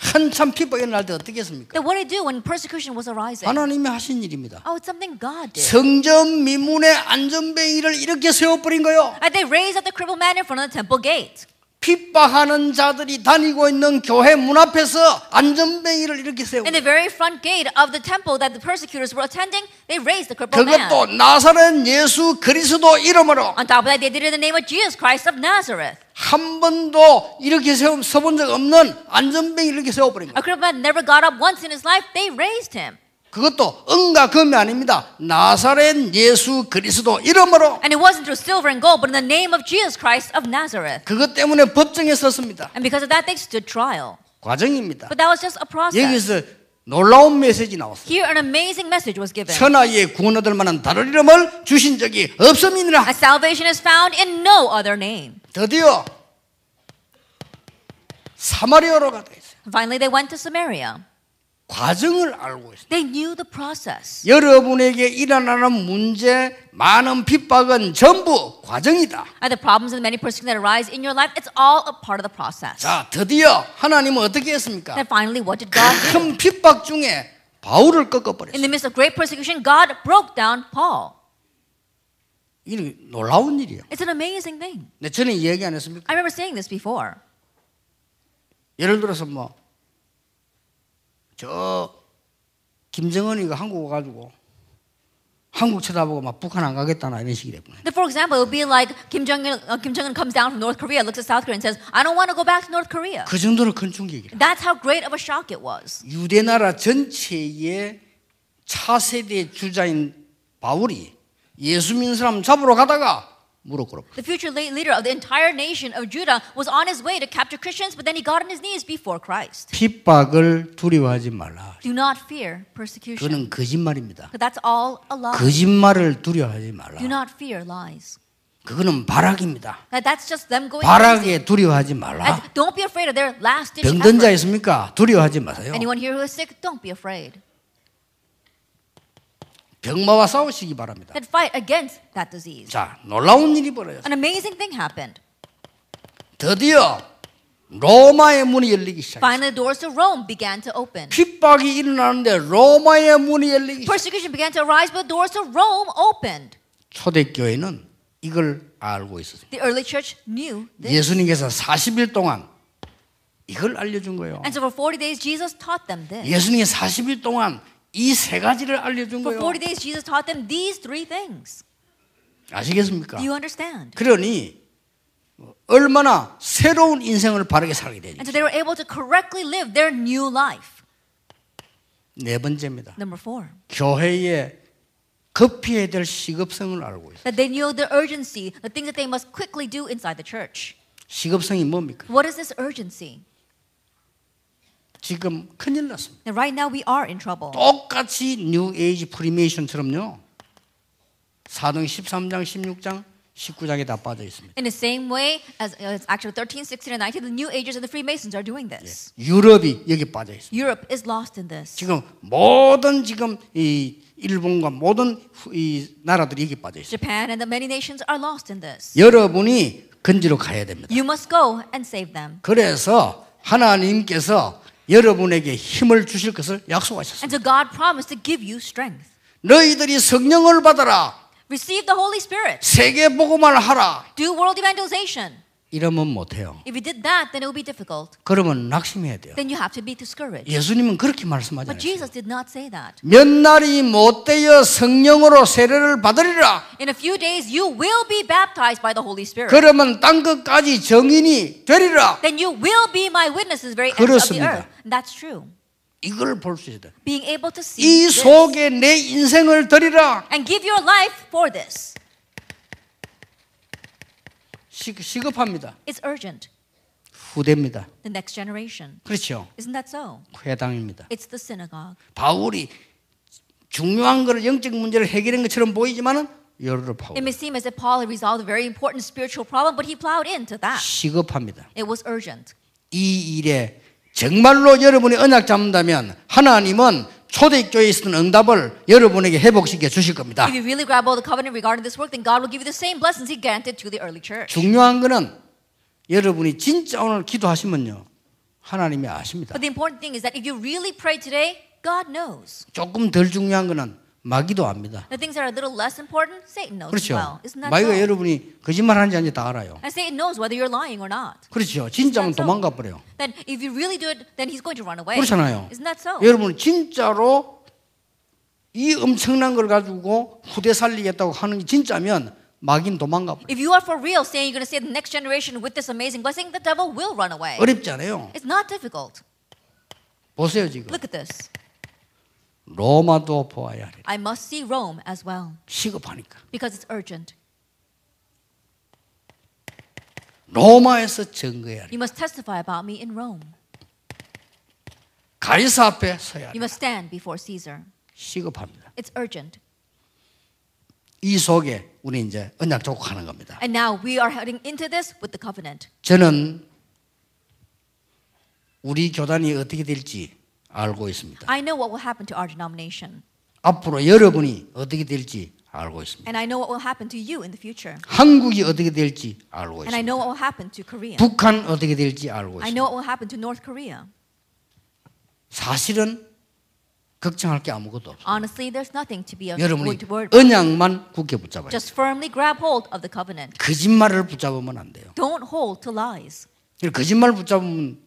한참 피부 일어날 때 어떻게 했습니까? That what I do when persecution was arising. 하나님이 하신 일입니다. Oh, it's something God did. 성전 미문의 안전뱅이를 이렇게 세워버린 거요. And they raised up the crippled man in front of the temple gate. 핍박하는 자들이 다니고 있는 교회 문 앞에서 안전뱅이를 이렇게 세우고. In the very front gate of the temple that the persecutors were attending, they raised the crippled man. 그것도 나사렛 예수 그리스도 이름으로. On top of that, they did it in the name of Jesus Christ of Nazareth. 한 번도 이렇게 세움 서본 적 없는 안전뱅이 이렇게 세워버린 거예요. A crippled man never got up once in his life. They raised him. 그것도 은과 금이 아닙니다. 나사렛 예수 그리스도 이름으로. And it wasn't through silver and gold, but in the name of Jesus Christ of Nazareth. 그것 때문에 법정에 섰습니다. And because of that, they stood trial. 과정입니다. But that was just a process. 여기서 놀라운 메시지 나왔어요. Here an amazing message was given. 천하에 구원 얻을 만한 다른 이름을 주신 적이 없음이니라. A salvation is found in no other name. 드디어 사마리아로 가다 있어요. Finally they went to Samaria. 과정을 알고 있어요. They knew the process. 여러분에게 일어나는 문제, 많은 핍박은 전부 과정이다. And the problems and many persecutions that arise in your life, it's all a part of the process. 자, 드디어 하나님은 어떻게 했습니까? Then finally, what did God do? 큰 핍박 중에 바울을 꺾어버렸어요. In the midst of great persecution, God broke down Paul. 이 놀라운 일이에요. It's an amazing thing. 네, 저는 이야기 안 했습니까? I remember saying this before. 예를 들어서 뭐저 김정은이가 한국 와가지고 한국 쳐다보고 막 북한 안 가겠다나 이런 식이 됐구나. The for example would be like Kim Jong Un uh, Kim Jong Un comes down from North Korea, looks at South Korea and says, I don't want to go back to North Korea. 그 정도로 큰 충격이라. That's how great of a shock it was. 유대 나라 전체의 차세대 주자인 바울이 예수 믿는 사람 잡으러 가다가 무릎 꿇어. The future leader of the entire nation of Judah was on his way to capture Christians, but then he got on his knees before Christ. 핍박을 두려워하지 말라. Do not fear persecution. 그는 거짓말입니다. That's all a lie. 거짓말을 두려워하지 말라. Do not fear lies. 그거는 발악입니다. That's just them going 발악에 두려워하지 말라. Don't be afraid of their last 병든 자 있습니까? 두려워하지 마세요. Anyone here who is sick, don't be afraid. 병마와 싸우시기 바랍니다. That fight against that disease. 자, 놀라운 일이 벌어졌어요. An amazing thing happened. 드디어 로마의 문이 열리기 시작했어요. Finally, doors to Rome began to open. 핍박이 일어나는데 로마의 문이 열리기 시작. Persecution began to arise, but doors to Rome opened. 초대교회는 이걸 알고 있었어요. The early church knew this. 예수님께서 40일 동안 이걸 알려준 거예요. And so for 40 days, Jesus taught them this. 예수님이 40일 동안 이세 가지를 알려준 거예요. For 40 days Jesus taught them these three things. 아시겠습니까? Do you understand? 그러니 얼마나 새로운 인생을 바르게 살게 되는지. And so they were able to correctly live their new life. 네 번째입니다. Number four. 교회의 급해야 될 시급성을 알고 있어요. That they knew the urgency, the things that they must quickly do inside the church. 시급성이 뭡니까? What is this urgency? 지금 큰일 났습니다. And right now we are in trouble. 똑같이 뉴 에이지 프리메이션처럼요. 4등 13장 16장 19장에 다 빠져 있습니다. In the same way as, as actually 13, 16, and 19, the New Agers and the Freemasons are doing this. 예, 유럽이 여기 빠져 있습니다. Europe is lost in this. 지금 모든 지금 이 일본과 모든 이 나라들이 여기 빠져 있습니다. Japan and the many nations are lost in this. 여러분이 근지로 가야 됩니다. You must go and save them. 그래서 하나님께서 여러분에게 힘을 주실 것을 약속하셨습니다. And so God promised to give you strength. 너희들이 성령을 받아라. Receive the Holy Spirit. 세계 복음을 하라. Do world evangelization. 이러면 못해요. If you did that, then it would be difficult. 그러면 낙심해야 돼요. Then you have to be discouraged. 예수님은 그렇게 말씀하지 않았어요. But Jesus did not say that. 몇 날이 못 되어 성령으로 세례를 받으리라. In a few days, you will be baptized by the Holy Spirit. 그러면 땅 끝까지 증인이 되리라. Then you will be my witnesses, very end of the earth. That's true. 이걸 볼 수 있다. Being able to see 이 속에 내 인생을 드리라. And give your life for this. 시, 시급합니다. It's urgent. 후대입니다. The next generation. 그렇죠. Isn't that so? 회당입니다. It's the synagogue. 바울이 중요한 거를 영적 문제를 해결한 것처럼 보이지만은 여로를 파고. It may seem as if Paul resolved a very important spiritual problem, but he plowed into that. 시급합니다. It was urgent. 이 일에 정말로 여러분이 언약 잡는다면 하나님은 초대교회에 있었던 응답을 여러분에게 회복시켜 주실 겁니다. If you really grab all the covenant regarding this work, then God will give you the same blessings He granted to the early church. 중요한 거는 여러분이 진짜 오늘 기도하시면요 하나님이 아십니다. But the important thing is that if you really pray today, God knows. 조금 덜 중요한 거는 마귀도 압니다. The things that are a little less important, Satan knows 그렇죠. as well. Isn't that 마귀가 so? 여러분이 거짓말하는지 아닌지 다 알아요. And Satan knows whether you're lying or not. 그렇죠. 진짜면 도망가 버려요. Then if you really do it, then he's going to run away. 그렇잖아요. Isn't that so? 여러분 진짜로 이 엄청난 걸 가지고 후대 살리겠다고 하는 게 진짜면 마귀는 도망가 버려요. If you are for real saying you're going to save the next generation with this amazing blessing, the devil will run away. 어렵지 않아요. It's not difficult. 보세요 지금. Look at this. 로마도 보아야 하리라. I must see Rome as well. 시급하니까. Because it's urgent. 로마에서 증거해야 하리라. You must testify about me in Rome. 가이사 앞에 서야 하리라. You must stand before Caesar. 시급합니다. It's urgent. 이 속에 우리 이제 언약 조국하는 겁니다. And now we are heading into this with the covenant. 저는 우리 교단이 어떻게 될지 알고 있습니다. I know what will happen to our denomination. 앞으로 여러분이 어떻게 될지 알고 있습니다. And I know what will happen to you in the future. 한국이 어떻게 될지 알고 And 있습니다. I know what will happen to Korea. 북한 어떻게 될지 알고 I know 있습니다. what will happen to North Korea. 사실은 걱정할 게 아무것도 없어요. Honestly, there's nothing to be a- 여러분이 going to worry about. 언약만 굳게 붙잡아요. Just firmly grab hold of the covenant. 거짓말을 붙잡으면 안 돼요. Don't hold to lies. 그리고 거짓말 붙잡으면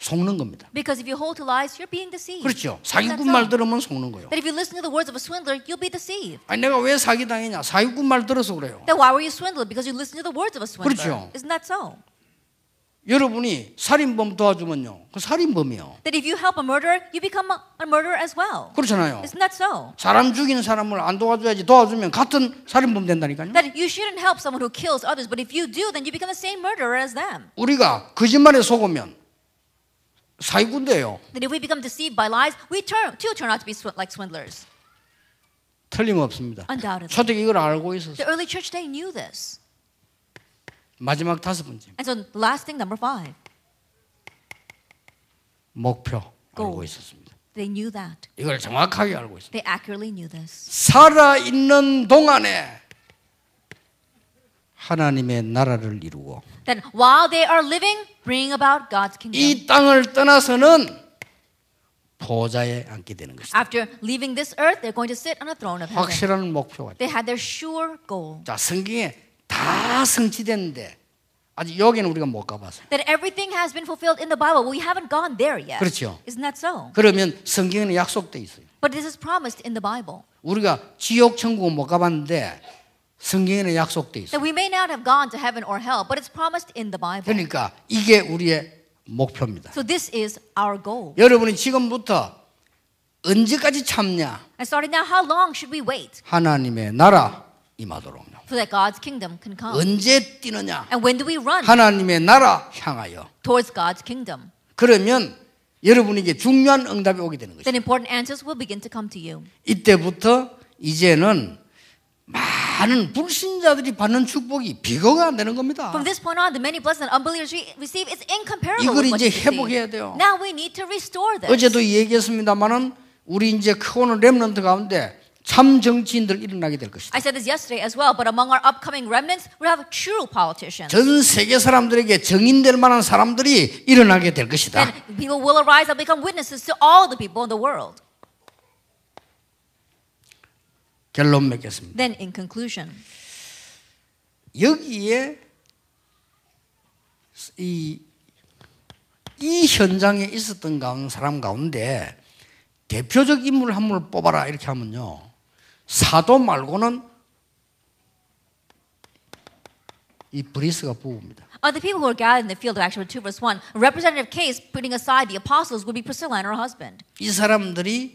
속는 겁니다. Because if you hold to lies, you're being deceived. 그렇죠. 사기꾼 말 들으면 속는 거예요. That if you listen to the words of a swindler, you'll be deceived. 아니 내가 왜 사기 당했냐? 사기꾼 말 들어서 그래요. That why were you swindled? Because you listened to the words of a swindler. 그렇죠. Isn't that so? 여러분이 살인범 도와주면요, 그 살인범이요. That if you help a murderer, you become a murderer as well. 그렇잖아요. Isn't that so? 사람 죽이는 사람을 안 도와줘야지 도와주면 같은 살인범 된다니까요. That you shouldn't help someone who kills others, but if you do, then you become the same murderer as them. 우리가 거짓말에 속으면 사기꾼데요. That if we become deceived by lies, we turn too turn out to be like swindlers. 틀림없습니다. Undoubtedly. 초대기 이걸 알고 있었어요. The early church they knew this. 마지막 다섯 번째. And so last thing number five. 목표 Goal. 알고 있었습니다. They knew that. 이걸 정확하게 알고 있습니다. They accurately knew this. 살아 있는 동안에 하나님의 나라를 이루고 That while they are living, bring about God's kingdom. 이 땅을 떠나서는 보좌에 앉게 되는 것이다. After leaving this earth, they're going to sit on a throne of heaven. 확실한 목표가 있다. They had their sure goal. 자, 성경에 다 성취됐는데 아직 여기는 우리가 못 가봐서. That everything has been fulfilled in the Bible, but we haven't gone there yet. 그렇죠. Isn't that so? 그러면 성경에는 약속돼 있어요. But this is promised in the Bible. 우리가 지옥 천국 못 가봤는데 성경에는 약속돼 있어. That we may not have gone to heaven or hell, but it's promised in the Bible. 그러니까 이게 우리의 목표입니다. So this is our goal. 여러분이 지금부터 언제까지 참냐? And starting now, how long should we wait? 하나님의 나라 임하도록. So that God's kingdom can come. 언제 뛰느냐? And when do we run? 하나님의 나라 향하여. Towards God's kingdom. 그러면 여러분에게 중요한 응답이 오게 되는 것이죠. Then important answers will begin to come to you. 이때부터 이제는 많은 불신자들이 받는 축복이 비교가 안 되는 겁니다. From this point on, the many blessings unbelievers receive is incomparable. 이걸 이제 회복해야 돼요. Now we need to restore this. 어제도 얘기했습니다만은 우리 이제 크고는 렘넌트 가운데 참 정치인들 일어나게 될 것이다. I said this yesterday as well, but among our upcoming remnants, we have true politicians. 전 세계 사람들에게 증인될 만한 사람들이 일어나게 될 것이다. And people will arise and become witnesses to all the people in the world. 결론 맺겠습니다. Then in conclusion. 여기에 이, 이 현장에 있었던 사람 가운데 대표적 인물 한 분을 뽑아라 이렇게 하면요. 사도 말고는 이 브리스가 뽑습니다. Of the people who were gathered in the field of Acts 2 verse 1, a representative case putting aside the apostles would be Priscilla and her husband. 이 사람들이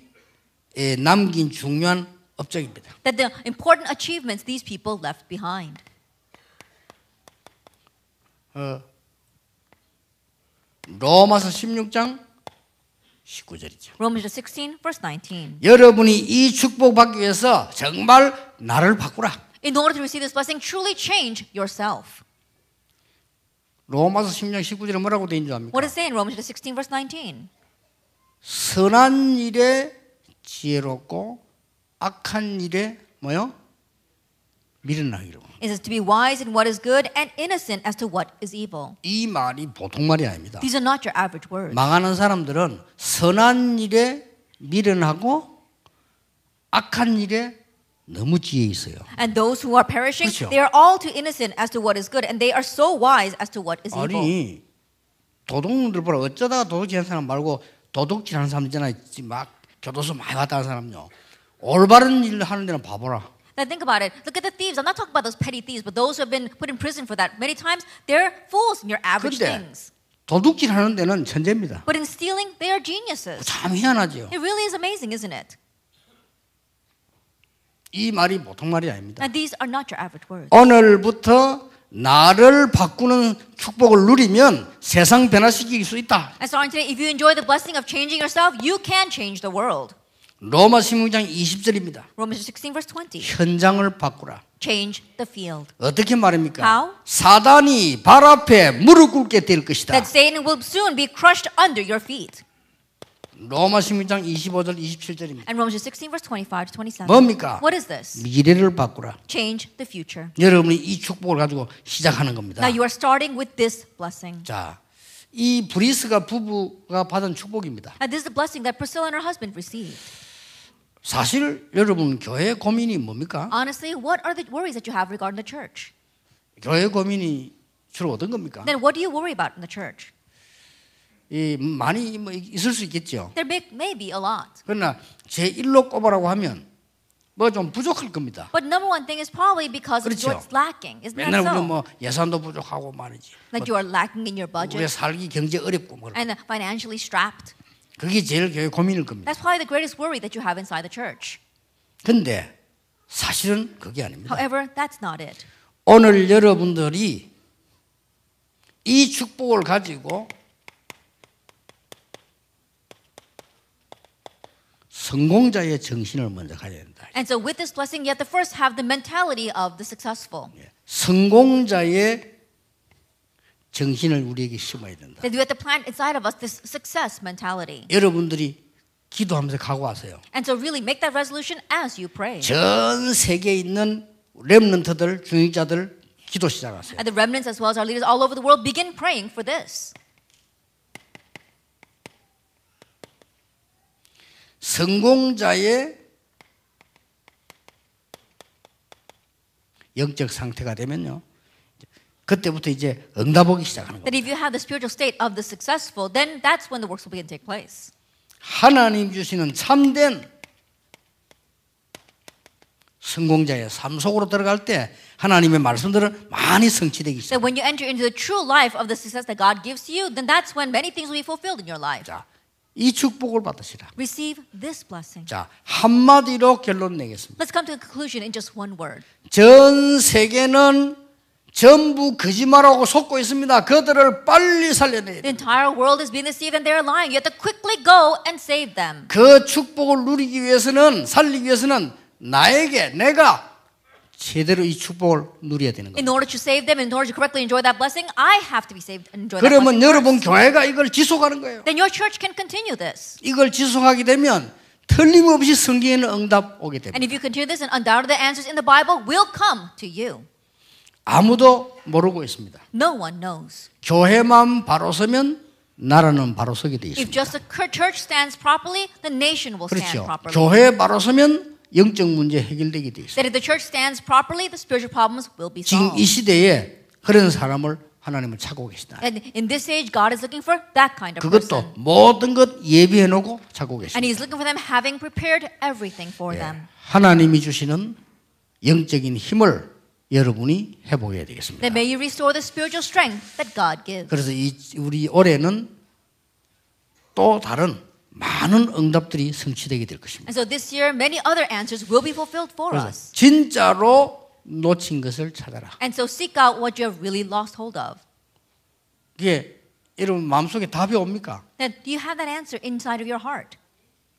남긴 중요한 업적입니다. That the important achievements these people left behind. 어, 로마서 16장 19절이죠. Romans 16 verse 19. 여러분이 이 축복 받기 위해서 정말 나를 바꾸라. In order to receive this blessing, truly change yourself. 로마서 16장 19절에 뭐라고 돼 있는 줄 압니까? What is it in Romans 16 verse 19? 선한 일에 지혜롭고 악한 일에 뭐요? 미련하기로. It says to be wise in what is good and innocent as to what is evil. 이 말이 보통 말이 아닙니다. These are not your average words. 망하는 사람들은 선한 일에 미련하고 악한 일에 너무 지혜 있어요. And those who are perishing, 그렇죠? they are all too innocent as to what is good, and they are so wise as to what is 아니, evil. 아니 도둑놈들 보라 어쩌다가 도둑질한 사람 말고 도둑질하는 사람 있잖아요. 막 교도소 많이 왔다는 사람요. 올바른 일을 하는 데는 바보라. Now think about it. Look at the thieves. I'm not talking about those petty thieves, but those who have been put in prison for that many times, they're fools in your average 근데 things. 도둑질 하는 데는 천재입니다. But in stealing, they are geniuses. 참 희한하죠. It really is amazing, isn't it? 이 말이 보통 말이 아닙니다. Now these are not your average words. 오늘부터 나를 바꾸는 축복을 누리면 세상 변화시킬 수 있다. And so on today, if you enjoy the blessing of changing yourself, you can change the world. 로마 16장 20절입니다. Romans 16 verse 20. 현장을 바꾸라. Change the field. 어떻게 말입니까? How? 사단이 발 앞에 무릎 꿇게 될 것이다. That Satan will soon be crushed under your feet. 로마 16장 25절 27절입니다. And Romans 16 verse 25 to 27. 뭡니까? What is this? 미래를 바꾸라. Change the future. 여러분이 이 축복을 가지고 시작하는 겁니다. Now you are starting with this blessing. 자, 이 브리스가 부부가 받은 축복입니다. And this is the blessing that Priscilla and her husband received. 사실 여러분 교회 고민이 뭡니까? Honestly, what are the worries that you have regarding the church? 교회 고민이 주로 어떤 겁니까? Then what do you worry about in the church? 이 많이 뭐 있을 수 있겠죠. There may, may be a lot. 그러나 제 일로 꼽으라고 하면 뭐 좀 부족할 겁니다. But number one thing is probably because 그렇죠. of what's lacking. Isn't that so? 맨날 우리 뭐 예산도 부족하고 말이지. Like 뭐, you are lacking in your budget. 우리 살기 경제 어렵고 뭐. And financially strapped. 그게 제일 교회 고민일 겁니다. That's probably the greatest worry that you have inside the church. 근데 사실은 그게 아닙니다. However, that's not it. 오늘 여러분들이 이 축복을 가지고 성공자의 정신을 먼저 가져야 된다. And so with this blessing, you have to first have the mentality of the successful. 성공자의 정신을 우리에게 심어야 된다. That we have to plant inside of us this success mentality. 여러분들이 기도하면서 각오하세요. And so really make that resolution as you pray. 전 세계에 있는 렘넌트들, 중직자들 기도 시작하세요. And the remnants as well as our leaders all over the world begin praying for this. 성공자의 영적 상태가 되면요. 그때부터 이제 응답하기 시작하는 거예요. That if you have the spiritual state of the successful, then that's when the works will begin to take place. 하나님 주시는 참된 성공자의 삶 속으로 들어갈 때 하나님의 말씀들은 많이 성취되기 시작. That when you enter into the true life of the success that God gives you, then that's when many things will be fulfilled in your life. 자, 이 축복을 받으시라. Receive this blessing. 자, 한마디로 결론 내겠습니다. Let's come to a conclusion in just one word. 전 세계는 전부 거짓말하고 속고 있습니다. 그들을 빨리 살려내야 The entire world is being deceived and they are lying. You have to quickly go and save them. 그 축복을 누리기 위해서는 살리기 위해서는 나에게 내가 제대로 이 축복을 누려야 되는 거예요. In order to save them, in order to correctly enjoy that blessing, I have to be saved and enjoy that blessing. 그러면 여러분 교회가 이걸 지속하는 거예요. Then your church can continue this. 이걸 지속하게 되면 틀림없이 성경에는 응답 오게 됩니다. And if you continue this, and undoubtedly the answers in the Bible will come to you. 아무도 모르고 있습니다. No one knows. 교회만 바로 서면 나라는 바로 서게 돼 있습니다. If just the church stands properly, the nation will stand 그렇죠. properly. 교회 바로 서면 영적 문제 해결되게 돼 있습니다. That if the church stands properly, the spiritual problems will be solved. 지금 이 시대에 그런 사람을 하나님을 찾고 계시다. And in this age, God is looking for that kind of 그것도 person. 모든 것 예비해 놓고 찾고 계시다. And He's looking for them having prepared everything for 예, them. 하나님이 주시는 영적인 힘을 여러분이 회복해야 되겠습니다. That may you restore the spiritual strength that God gives. 그래서 이, 우리 올해는 또 다른 많은 응답들이 성취되게 될 것입니다. And so this year many other answers will be fulfilled for us. 진짜로 놓친 것을 찾아라. And so seek out what you have really lost hold of. 이게 여러분 마음속에 답이 옵니까? That do you have that answer inside of your heart?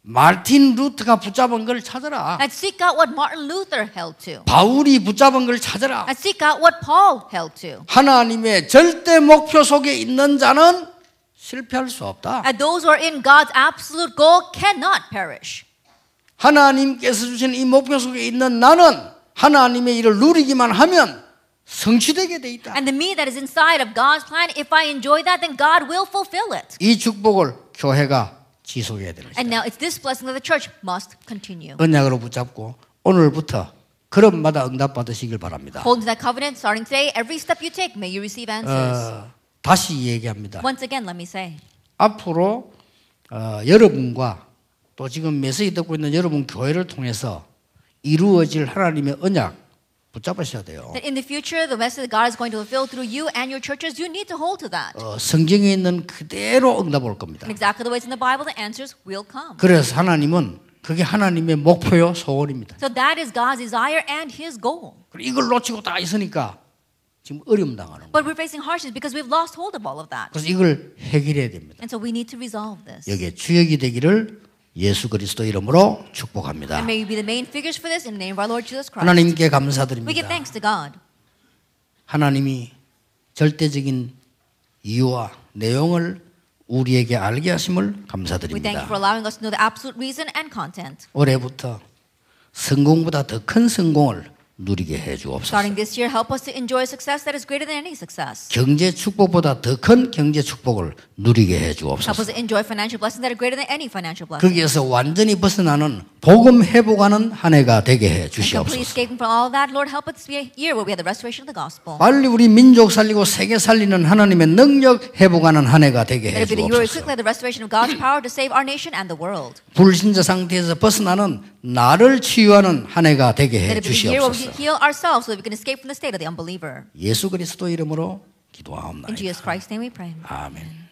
마틴 루트가 붙잡은 걸 찾아라. And seek out what Martin Luther held to. 바울이 붙잡은 걸 찾아라. And seek out what Paul held to. 하나님의 절대 목표 속에 있는 자는 실패할 수 없다. And those who are in God's absolute goal cannot perish. 하나님께서 주신 이 목표 속에 있는 나는 하나님의 일을 누리기만 하면 성취되게 돼 있다. And the me that is inside of God's plan, if I enjoy that, then God will fulfill it. 이 축복을 교회가 지속해야 되는 것이다. And now it's this blessing that the church must continue. 언약으로 붙잡고 오늘부터 걸음마다 응답 받으시길 바랍니다. Hold to that covenant starting today. Every step you take, may you receive answers. 어, 다시 얘기합니다. Once again, let me say. 앞으로 어, 여러분과 또 지금 메시지 듣고 있는 여러분 교회를 통해서 이루어질 하나님의 언약 붙잡으셔야 돼요. That in the future the message that God is going to fulfill through you and your churches, you need to hold to that. 어, 성경에 있는 그대로 응답 올 겁니다. And exactly the way it's in the Bible, the answers will come. 그래서 하나님은 그게 하나님의 목표요 소원입니다. So that is God's desire and His goal. 이걸 놓치고 다 있으니까 지금 어려움 당하는. But we're facing hardships because we've lost hold of all of that. 그래서 이걸 해결해야 됩니다. And so we need to resolve this. 여기에 주역이 되기를 예수 그리스도 이름으로 축복합니다. 하나님께 감사드립니다. 하나님이 절대적인 이유와 내용을 우리에게 알게 하심을 감사드립니다. 올해부터 성공보다 더 큰 성공을 누리게 해 주옵소서. 경제 축복보다 더 큰 경제 축복을 누리게 해 주옵소서. 거기에서 완전히 벗어나는 복음 회복하는 한 해가 되게 해 주시옵소서. 빨리 우리 민족 살리고 세계 살리는 하나님의 능력 회복하는 한 해가 되게 해 주옵소서. 불신자 상태에서 벗어나는 나를 치유하는 한 해가 되게 해 주시옵소서. 예수 그리스도 이름으로 기도하옵나이다. 아멘.